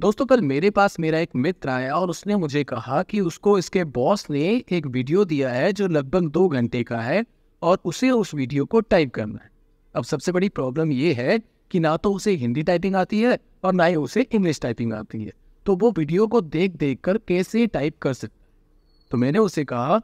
दोस्तों कल मेरे पास मेरा एक मित्र आया और उसने मुझे कहा कि उसको इसके बॉस ने एक वीडियो दिया है जो लगभग दो घंटे का है और उसे उस वीडियो को टाइप करना है अब सबसे बड़ी प्रॉब्लम ये है कि ना तो उसे हिंदी टाइपिंग आती है और ना ही उसे इंग्लिश टाइपिंग आती है तो वो वीडियो को देख देख कर कैसे टाइप कर सकता है तो मैंने उसे कहा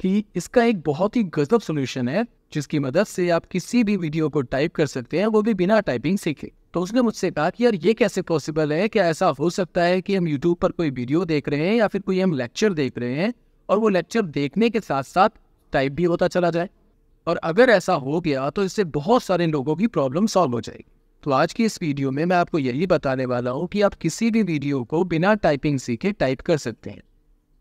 कि इसका एक बहुत ही गजब सोल्यूशन है जिसकी मदद से आप किसी भी वीडियो को टाइप कर सकते हैं वो भी बिना टाइपिंग सीखे तो उसने मुझसे कहा कि यार ये कैसे पॉसिबल है क्या ऐसा हो सकता है कि हम यूट्यूब पर कोई वीडियो देख रहे हैं या फिर कोई हम लेक्चर देख रहे हैं और वो लेक्चर देखने के साथ साथ टाइप भी होता चला जाए और अगर ऐसा हो गया तो इससे बहुत सारे लोगों की प्रॉब्लम सॉल्व हो जाएगी तो आज की इस वीडियो में मैं आपको यही बताने वाला हूँ कि आप किसी भी वीडियो को बिना टाइपिंग सीखे टाइप कर सकते हैं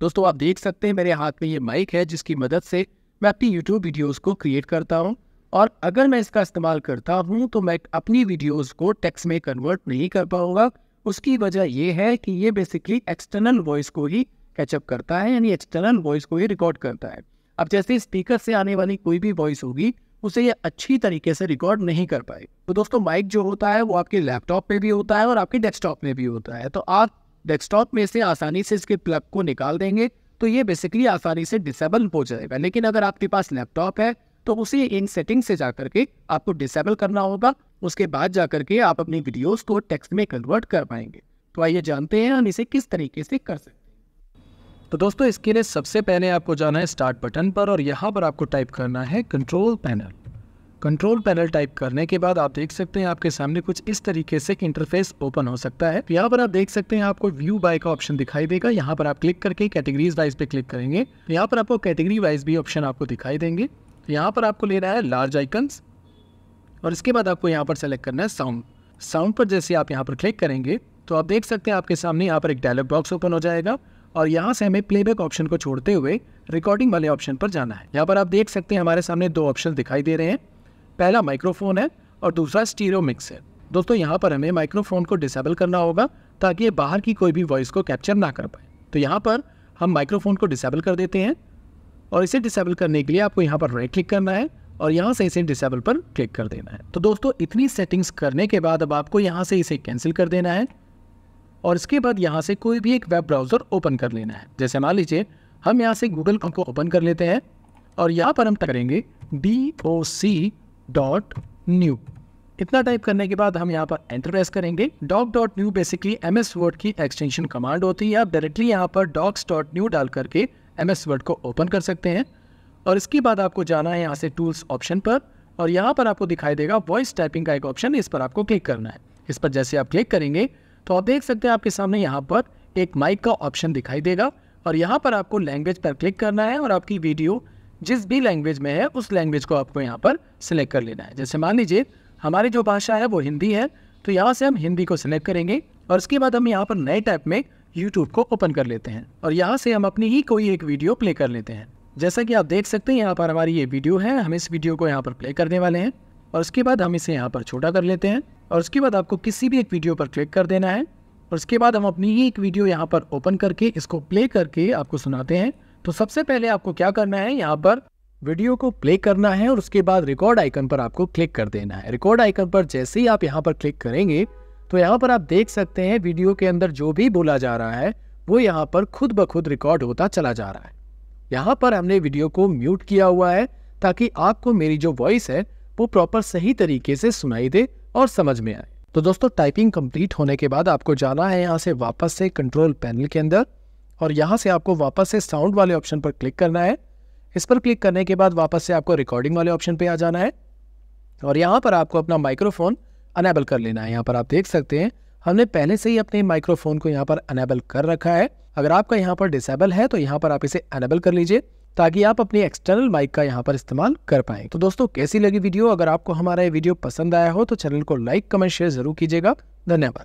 दोस्तों आप देख सकते हैं मेरे हाथ में ये माइक है जिसकी मदद से मैं अपनी यूट्यूब वीडियोज़ को क्रिएट करता हूँ और अगर मैं इसका इस्तेमाल करता हूँ तो मैं अपनी वीडियोस को टेक्स्ट में कन्वर्ट नहीं कर पाऊंगा उसकी वजह यह है कि ये बेसिकली एक्सटर्नल वॉइस को ही कैचअप करता है यानी एक्सटर्नल वॉइस को ही रिकॉर्ड करता है अब जैसे स्पीकर से आने वाली कोई भी वॉइस होगी उसे ये अच्छी तरीके से रिकॉर्ड नहीं कर पाए तो दोस्तों माइक जो होता है वो आपके लैपटॉप में भी होता है और आपके डेस्कटॉप में भी होता है तो आप डेस्कटॉप में से आसानी से इसके प्लग को निकाल देंगे तो ये बेसिकली आसानी से डिसेबल हो जाएगा लेकिन अगर आपके पास लैपटॉप है तो उसे इन सेटिंग से जाकर के आपको डिसेबल करना होगा उसके बाद जाकर के आप अपनी वीडियोस को टेक्स्ट में कन्वर्ट कर पाएंगे तो आइए जानते हैं हम इसे किस तरीके से कर सकते हैं तो दोस्तों इसके लिए सबसे पहले आपको जाना है स्टार्ट बटन पर और यहाँ पर आपको टाइप करना है control panel control panel type करने के बाद आप देख सकते हैं आपके सामने कुछ इस तरीके से इंटरफेस ओपन हो सकता है यहाँ पर आप देख सकते हैं आपको व्यू बाय का ऑप्शन दिखाई देगा यहाँ पर आप क्लिक करके कैटेगरीज वाइज पे क्लिक करेंगे यहाँ पर आपको कैटेगरी वाइज भी ऑप्शन आपको दिखाई देंगे तो यहाँ पर आपको लेना है लार्ज आइकन्स और इसके बाद आपको यहाँ पर सेलेक्ट करना है साउंड साउंड पर जैसे आप यहाँ पर क्लिक करेंगे तो आप देख सकते हैं आपके सामने यहाँ पर एक डायलॉग बॉक्स ओपन हो जाएगा और यहाँ से हमें प्लेबैक ऑप्शन को छोड़ते हुए रिकॉर्डिंग वाले ऑप्शन पर जाना है यहाँ पर आप देख सकते हैं हमारे सामने दो ऑप्शन दिखाई दे रहे हैं पहला माइक्रोफोन है और दूसरा स्टीरियो मिक्स है दोस्तों यहाँ पर हमें माइक्रोफोन को डिसेबल करना होगा ताकि ये बाहर की कोई भी वॉइस को कैप्चर ना कर पाए तो यहाँ पर हम माइक्रोफोन को डिसेबल कर देते हैं और इसे डिसेबल करने के लिए आपको यहाँ पर राइट क्लिक करना है और यहाँ से इसे डिसेबल पर क्लिक कर देना है तो दोस्तों इतनी सेटिंग्स करने के बाद अब आपको यहाँ से इसे कैंसिल कर देना है और इसके बाद यहाँ से कोई भी एक वेब ब्राउज़र ओपन कर लेना है जैसे मान लीजिए हम यहाँ से गूगल को ओपन कर लेते हैं और यहाँ पर हम करेंगे D O C dot new इतना टाइप करने के बाद हम यहाँ पर एंटर प्रेस करेंगे doc dot new basically M S Word की एक्सटेंशन कमांड होती है आप डायरेक्टली यहाँ पर डॉक्स डॉट न्यू डाल करके एम एस वर्ड को ओपन कर सकते हैं और इसके बाद आपको जाना है यहाँ से टूल्स ऑप्शन पर और यहाँ पर आपको दिखाई देगा वॉइस टाइपिंग का एक ऑप्शन इस पर आपको क्लिक करना है इस पर जैसे आप क्लिक करेंगे तो आप देख सकते हैं आपके सामने यहाँ पर एक माइक का ऑप्शन दिखाई देगा और यहाँ पर आपको लैंग्वेज पर क्लिक करना है और आपकी वीडियो जिस भी लैंग्वेज में है उस लैंग्वेज को आपको यहाँ पर सिलेक्ट कर लेना है जैसे मान लीजिए हमारी जो भाषा है वो हिंदी है तो यहाँ से हम हिंदी को सिलेक्ट करेंगे और उसके बाद हम यहाँ पर नए टाइप में यूट्यूब को ओपन कर लेते हैं और यहाँ से हम अपनी ही कोई एक वीडियो प्ले कर लेते हैं जैसा कि आप देख सकते हैं यहाँ पर हमारी ये वीडियो है हम इस वीडियो को यहाँ पर प्ले करने वाले हैं और उसके बाद हम इसे यहाँ पर छोटा कर लेते हैं और उसके बाद आपको किसी भी एक वीडियो पर क्लिक कर देना है और उसके बाद हम अपनी ही एक वीडियो यहाँ पर ओपन करके इसको प्ले करके आपको सुनाते हैं तो सबसे पहले आपको क्या करना है यहाँ पर वीडियो को प्ले करना है और उसके बाद रिकॉर्ड आइकन पर आपको क्लिक कर देना है रिकॉर्ड आइकन पर जैसे ही आप यहाँ पर क्लिक करेंगे तो यहाँ पर आप देख सकते हैं वीडियो के अंदर जो भी बोला जा रहा है वो यहाँ पर खुद ब खुद रिकॉर्ड होता चला जा रहा है यहाँ पर हमने वीडियो को म्यूट किया हुआ है ताकि आपको मेरी जो वॉइस है वो प्रॉपर सही तरीके से सुनाई दे और समझ में आए तो दोस्तों टाइपिंग कंप्लीट होने के बाद आपको जाना है यहाँ से वापस से कंट्रोल पैनल के अंदर और यहाँ से आपको वापस से साउंड वाले ऑप्शन पर क्लिक करना है इस पर क्लिक करने के बाद वापस से आपको रिकॉर्डिंग वाले ऑप्शन पर आ जाना है और यहाँ पर आपको अपना माइक्रोफोन अनेबल कर लेना है यहाँ पर आप देख सकते हैं हमने पहले से ही अपने माइक्रोफोन को यहाँ पर अनेबल कर रखा है अगर आपका यहाँ पर डिसेबल है तो यहाँ पर आप इसे अनेबल कर लीजिए ताकि आप अपने एक्सटर्नल माइक का यहाँ पर इस्तेमाल कर पाएं तो दोस्तों कैसी लगी वीडियो अगर आपको हमारा ये वीडियो पसंद आया हो तो चैनल को लाइक कमेंट शेयर जरूर कीजिएगा धन्यवाद